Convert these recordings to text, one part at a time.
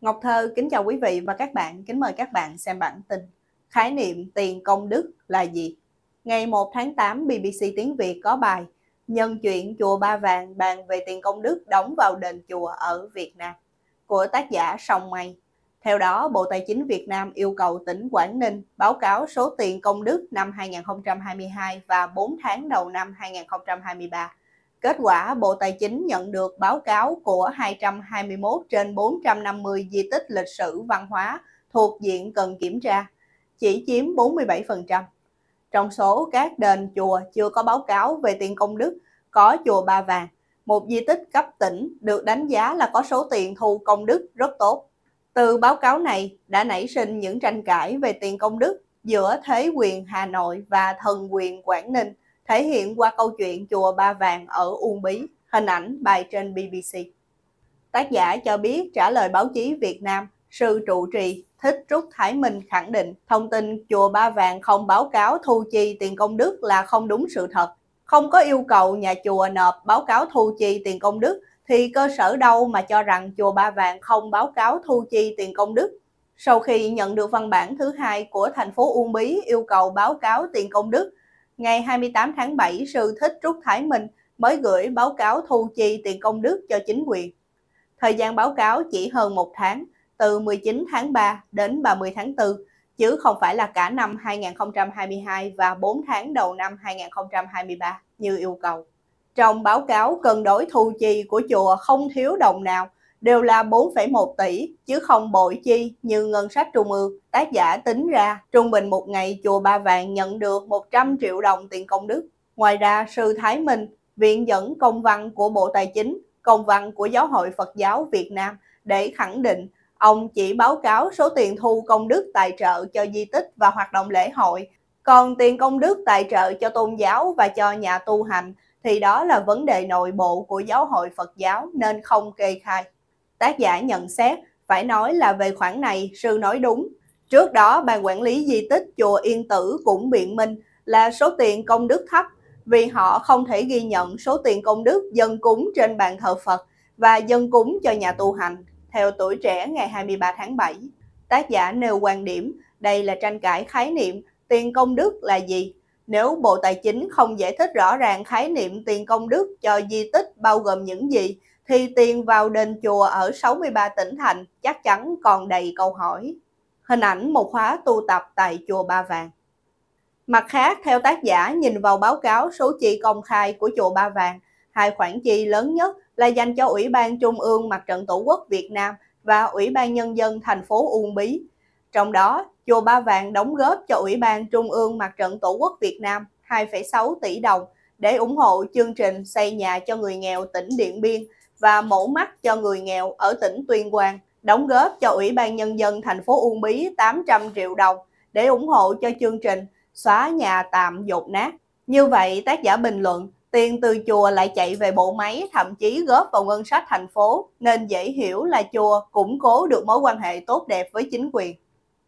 Ngọc Thơ kính chào quý vị và các bạn, kính mời các bạn xem bản tin. Khái niệm tiền công đức là gì? Ngày 1 tháng 8, BBC Tiếng Việt có bài Nhân chuyện Chùa Ba Vàng bàn về tiền công đức đóng vào đền chùa ở Việt Nam của tác giả Song Mây. Theo đó, Bộ Tài chính Việt Nam yêu cầu tỉnh Quảng Ninh báo cáo số tiền công đức năm 2022 và 4 tháng đầu năm 2023 Kết quả, Bộ Tài chính nhận được báo cáo của 221 trên 450 di tích lịch sử văn hóa thuộc diện cần kiểm tra, chỉ chiếm 47%. Trong số các đền chùa chưa có báo cáo về tiền công đức, có chùa Ba Vàng, một di tích cấp tỉnh được đánh giá là có số tiền thu công đức rất tốt. Từ báo cáo này đã nảy sinh những tranh cãi về tiền công đức giữa Thế quyền Hà Nội và Thần quyền Quảng Ninh – thể hiện qua câu chuyện chùa Ba Vàng ở Uông Bí, hình ảnh bài trên BBC. Tác giả cho biết trả lời báo chí Việt Nam, sư trụ trì Thích Trúc Thái Minh khẳng định thông tin chùa Ba Vàng không báo cáo thu chi tiền công đức là không đúng sự thật. Không có yêu cầu nhà chùa nộp báo cáo thu chi tiền công đức thì cơ sở đâu mà cho rằng chùa Ba Vàng không báo cáo thu chi tiền công đức. Sau khi nhận được văn bản thứ hai của thành phố Uông Bí yêu cầu báo cáo tiền công đức, ngày 28 tháng 7, sư Thích Trúc Thái Minh mới gửi báo cáo thu chi tiền công đức cho chính quyền. Thời gian báo cáo chỉ hơn một tháng, từ 19 tháng 3 đến 30 tháng 4, chứ không phải là cả năm 2022 và 4 tháng đầu năm 2023 như yêu cầu. Trong báo cáo cần đối thu chi của chùa không thiếu đồng nào – đều là 4,1 tỷ chứ không bội chi như ngân sách trung ương. Tác giả tính ra trung bình một ngày chùa Ba Vàng nhận được 100 triệu đồng tiền công đức. Ngoài ra sư Thái Minh, viện dẫn công văn của Bộ Tài chính, công văn của Giáo hội Phật giáo Việt Nam để khẳng định ông chỉ báo cáo số tiền thu công đức tài trợ cho di tích và hoạt động lễ hội. Còn tiền công đức tài trợ cho tôn giáo và cho nhà tu hành thì đó là vấn đề nội bộ của giáo hội Phật giáo nên không kê khai tác giả nhận xét phải nói là về khoản này sư nói đúng. Trước đó, ban quản lý di tích chùa Yên Tử cũng biện minh là số tiền công đức thấp vì họ không thể ghi nhận số tiền công đức dân cúng trên bàn thờ Phật và dân cúng cho nhà tu hành, theo tuổi trẻ ngày 23 tháng 7. Tác giả nêu quan điểm, đây là tranh cãi khái niệm tiền công đức là gì. Nếu Bộ Tài chính không giải thích rõ ràng khái niệm tiền công đức cho di tích bao gồm những gì, thì tiền vào đền chùa ở 63 tỉnh thành chắc chắn còn đầy câu hỏi. Hình ảnh một khóa tu tập tại chùa Ba Vàng. Mặt khác, theo tác giả nhìn vào báo cáo số chi công khai của chùa Ba Vàng, hai khoản chi lớn nhất là dành cho Ủy ban Trung ương Mặt trận Tổ quốc Việt Nam và Ủy ban Nhân dân thành phố Uông Bí. Trong đó, chùa Ba Vàng đóng góp cho Ủy ban Trung ương Mặt trận Tổ quốc Việt Nam 2,6 tỷ đồng để ủng hộ chương trình xây nhà cho người nghèo tỉnh Điện Biên – và mổ mắt cho người nghèo ở tỉnh Tuyên Quang, đóng góp cho Ủy ban Nhân dân thành phố Uông Bí 800 triệu đồng để ủng hộ cho chương trình xóa nhà tạm dột nát. Như vậy, tác giả bình luận, tiền từ chùa lại chạy về bộ máy, thậm chí góp vào ngân sách thành phố, nên dễ hiểu là chùa củng cố được mối quan hệ tốt đẹp với chính quyền.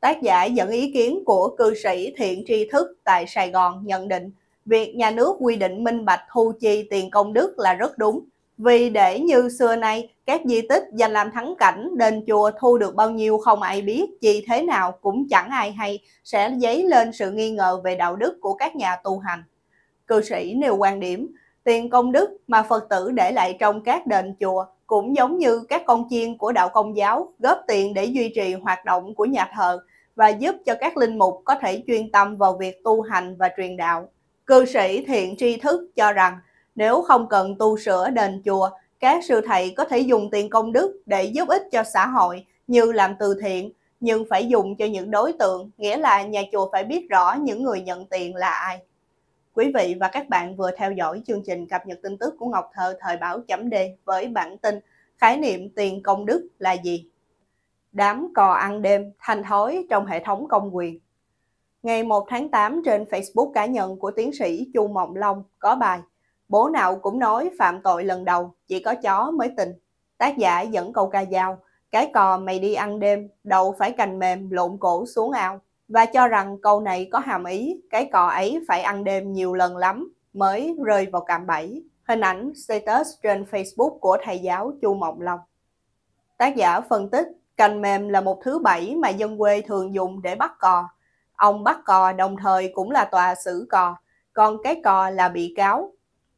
Tác giả dẫn ý kiến của cư sĩ Thiện Tri Thức tại Sài Gòn nhận định, việc nhà nước quy định minh bạch thu chi tiền công đức là rất đúng, vì để như xưa nay, các di tích dành làm thắng cảnh, đền chùa thu được bao nhiêu không ai biết, gì thế nào cũng chẳng ai hay, sẽ dấy lên sự nghi ngờ về đạo đức của các nhà tu hành. Cư sĩ nêu quan điểm, tiền công đức mà Phật tử để lại trong các đền chùa cũng giống như các con chiên của đạo công giáo góp tiền để duy trì hoạt động của nhà thờ và giúp cho các linh mục có thể chuyên tâm vào việc tu hành và truyền đạo. Cư sĩ thiện tri thức cho rằng nếu không cần tu sửa đền chùa, các sư thầy có thể dùng tiền công đức để giúp ích cho xã hội như làm từ thiện, nhưng phải dùng cho những đối tượng, nghĩa là nhà chùa phải biết rõ những người nhận tiền là ai. Quý vị và các bạn vừa theo dõi chương trình cập nhật tin tức của Ngọc Thơ thời báo chấm D với bản tin khái niệm tiền công đức là gì? Đám cò ăn đêm, thanh thói trong hệ thống công quyền. Ngày 1 tháng 8 trên Facebook cá nhân của tiến sĩ Chu Mộng Long có bài Bố nào cũng nói phạm tội lần đầu, chỉ có chó mới tình. Tác giả dẫn câu ca dao, cái cò mày đi ăn đêm, đầu phải cành mềm lộn cổ xuống ao. Và cho rằng câu này có hàm ý, cái cò ấy phải ăn đêm nhiều lần lắm mới rơi vào cạm bẫy. Hình ảnh status trên Facebook của thầy giáo Chu Mộng Long. Tác giả phân tích, cành mềm là một thứ bẫy mà dân quê thường dùng để bắt cò. Ông bắt cò đồng thời cũng là tòa xử cò, còn cái cò là bị cáo,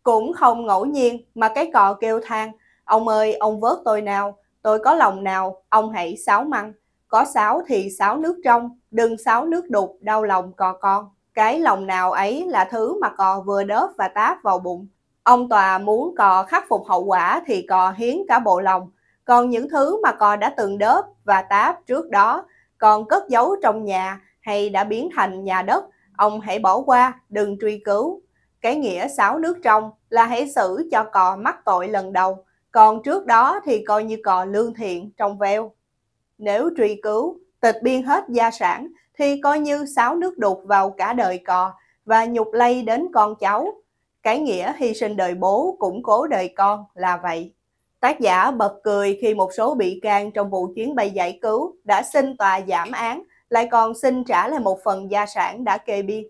cũng không ngẫu nhiên mà cái cò kêu than, ông ơi ông vớt tôi nào, tôi có lòng nào, ông hãy sáo măng. Có sáo thì sáo nước trong, đừng sáo nước đục, đau lòng cò con. Cái lòng nào ấy là thứ mà cò vừa đớp và táp vào bụng. Ông tòa muốn cò khắc phục hậu quả thì cò hiến cả bộ lòng. Còn những thứ mà cò đã từng đớp và táp trước đó, còn cất giấu trong nhà hay đã biến thành nhà đất, ông hãy bỏ qua, đừng truy cứu, cái nghĩa sáu nước trong là hãy xử cho cò mắc tội lần đầu, còn trước đó thì coi như cò lương thiện trong veo. Nếu truy cứu, tịch biên hết gia sản thì coi như sáu nước đục vào cả đời cò và nhục lây đến con cháu. Cái nghĩa hy sinh đời bố củng cố đời con là vậy. Tác giả bật cười khi một số bị can trong vụ chuyến bay giải cứu đã xin tòa giảm án, lại còn xin trả lại một phần gia sản đã kê biên.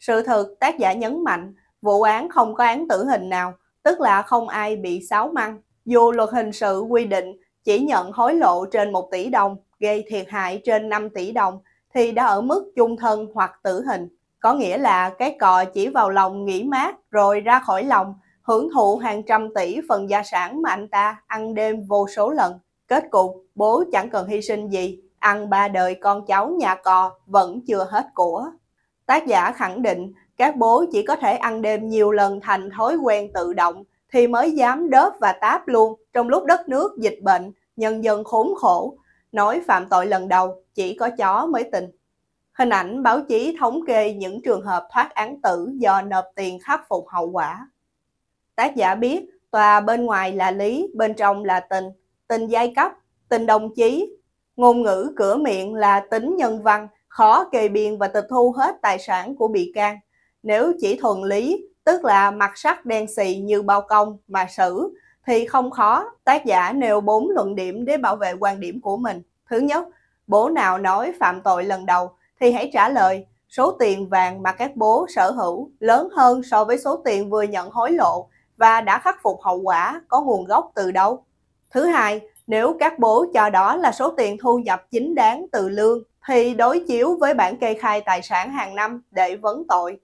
Sự thật, tác giả nhấn mạnh vụ án không có án tử hình nào, tức là không ai bị sáo măng. Dù luật hình sự quy định chỉ nhận hối lộ trên 1 tỷ đồng, gây thiệt hại trên 5 tỷ đồng, thì đã ở mức chung thân hoặc tử hình. Có nghĩa là cái cò chỉ vào lòng nghỉ mát rồi ra khỏi lòng, hưởng thụ hàng trăm tỷ phần gia sản mà anh ta ăn đêm vô số lần. Kết cục, bố chẳng cần hy sinh gì, ăn ba đời con cháu nhà cò vẫn chưa hết của. Tác giả khẳng định các bố chỉ có thể ăn đêm nhiều lần thành thói quen tự động thì mới dám đớp và táp luôn trong lúc đất nước dịch bệnh, nhân dân khốn khổ. Nói phạm tội lần đầu, chỉ có chó mới tình Hình ảnh báo chí thống kê những trường hợp thoát án tử do nộp tiền khắc phục hậu quả. Tác giả biết tòa bên ngoài là lý, bên trong là tình, tình giai cấp, tình đồng chí, ngôn ngữ cửa miệng là tính nhân văn, khó kề biên và tịch thu hết tài sản của bị can. Nếu chỉ thuần lý, tức là mặt sắc đen xì như bao công mà xử, thì không khó, tác giả nêu bốn luận điểm để bảo vệ quan điểm của mình. Thứ nhất, bố nào nói phạm tội lần đầu thì hãy trả lời số tiền vàng mà các bố sở hữu lớn hơn so với số tiền vừa nhận hối lộ và đã khắc phục hậu quả có nguồn gốc từ đâu. Thứ hai, nếu các bố cho đó là số tiền thu nhập chính đáng từ lương thì đối chiếu với bản kê khai tài sản hàng năm để vấn tội.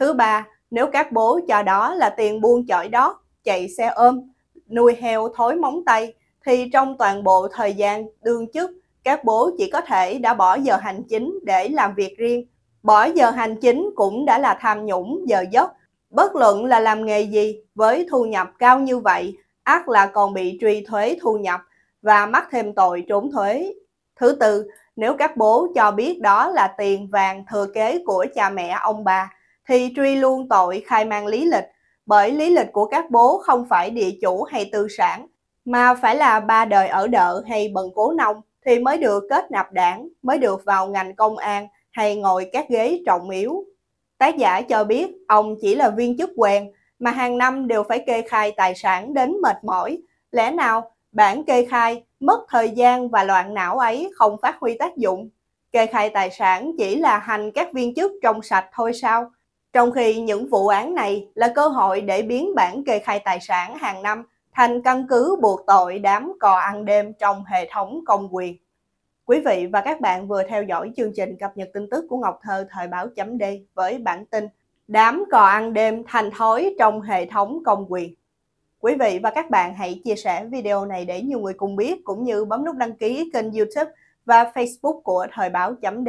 Thứ ba, nếu các bố cho đó là tiền buôn chọi đó chạy xe ôm, nuôi heo thối móng tay, thì trong toàn bộ thời gian đương chức, các bố chỉ có thể đã bỏ giờ hành chính để làm việc riêng. Bỏ giờ hành chính cũng đã là tham nhũng giờ giấc. Bất luận là làm nghề gì, với thu nhập cao như vậy, ác là còn bị truy thuế thu nhập và mắc thêm tội trốn thuế. Thứ tư, nếu các bố cho biết đó là tiền vàng thừa kế của cha mẹ ông bà, thì truy luôn tội khai mang lý lịch, bởi lý lịch của các bố không phải địa chủ hay tư sản, mà phải là ba đời ở đợ hay bần cố nông thì mới được kết nạp đảng, mới được vào ngành công an hay ngồi các ghế trọng yếu. Tác giả cho biết ông chỉ là viên chức quen mà hàng năm đều phải kê khai tài sản đến mệt mỏi. Lẽ nào bản kê khai mất thời gian và loạn não ấy không phát huy tác dụng? Kê khai tài sản chỉ là hành các viên chức trong sạch thôi sao? Trong khi những vụ án này là cơ hội để biến bản kê khai tài sản hàng năm thành căn cứ buộc tội đám cò ăn đêm trong hệ thống công quyền. Quý vị và các bạn vừa theo dõi chương trình cập nhật tin tức của Ngọc Thơ thời báo chấm D với bản tin Đám cò ăn đêm thành thói trong hệ thống công quyền. Quý vị và các bạn hãy chia sẻ video này để nhiều người cùng biết cũng như bấm nút đăng ký kênh youtube và facebook của thời báo chấm D